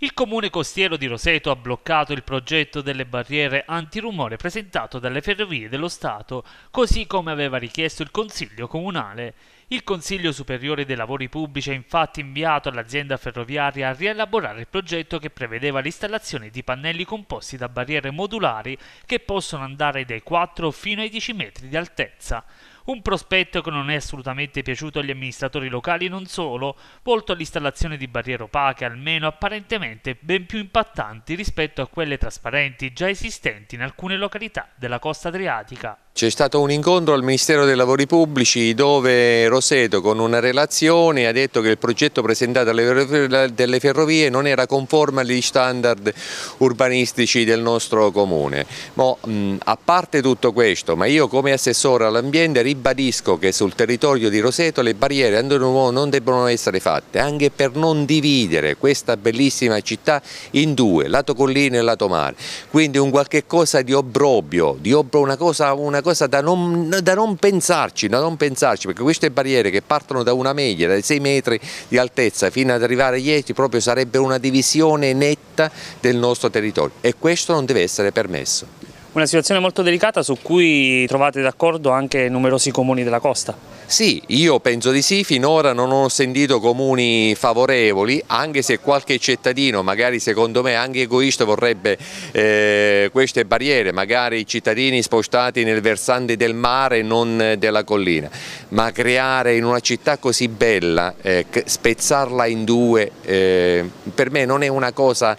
Il comune costiero di Roseto ha bloccato il progetto delle barriere antirumore presentato dalle Ferrovie dello Stato, così come aveva richiesto il Consiglio comunale. Il Consiglio Superiore dei Lavori Pubblici ha infatti inviato all'azienda ferroviaria a rielaborare il progetto che prevedeva l'installazione di pannelli composti da barriere modulari che possono andare dai 4 fino ai 10 metri di altezza. Un prospetto che non è assolutamente piaciuto agli amministratori locali non solo, volto all'installazione di barriere opache almeno apparentemente ben più impattanti rispetto a quelle trasparenti già esistenti in alcune località della costa adriatica c'è stato un incontro al Ministero dei Lavori Pubblici dove Roseto con una relazione ha detto che il progetto presentato alle ferrovie non era conforme agli standard urbanistici del nostro comune. Ma, a parte tutto questo, ma io come assessore all'ambiente ribadisco che sul territorio di Roseto le barriere non debbono essere fatte, anche per non dividere questa bellissima città in due, lato collina e lato mare. Quindi un qualche cosa di obrobio, di obbro, una cosa, una cosa cosa da non, da non, pensarci, da non pensarci, perché queste barriere che partono da una media, dai 6 metri di altezza fino ad arrivare a Ieti, proprio sarebbero una divisione netta del nostro territorio e questo non deve essere permesso. Una situazione molto delicata su cui trovate d'accordo anche numerosi comuni della costa. Sì, io penso di sì, finora non ho sentito comuni favorevoli, anche se qualche cittadino, magari secondo me anche egoista, vorrebbe eh, queste barriere, magari i cittadini spostati nel versante del mare e non della collina, ma creare in una città così bella, eh, spezzarla in due, eh, per me non è una cosa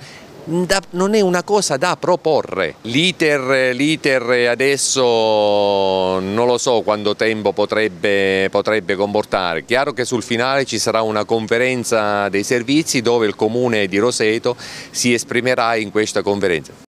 da, non è una cosa da proporre. L'iter adesso non lo so quanto tempo potrebbe, potrebbe comportare. Chiaro che sul finale ci sarà una conferenza dei servizi dove il comune di Roseto si esprimerà in questa conferenza.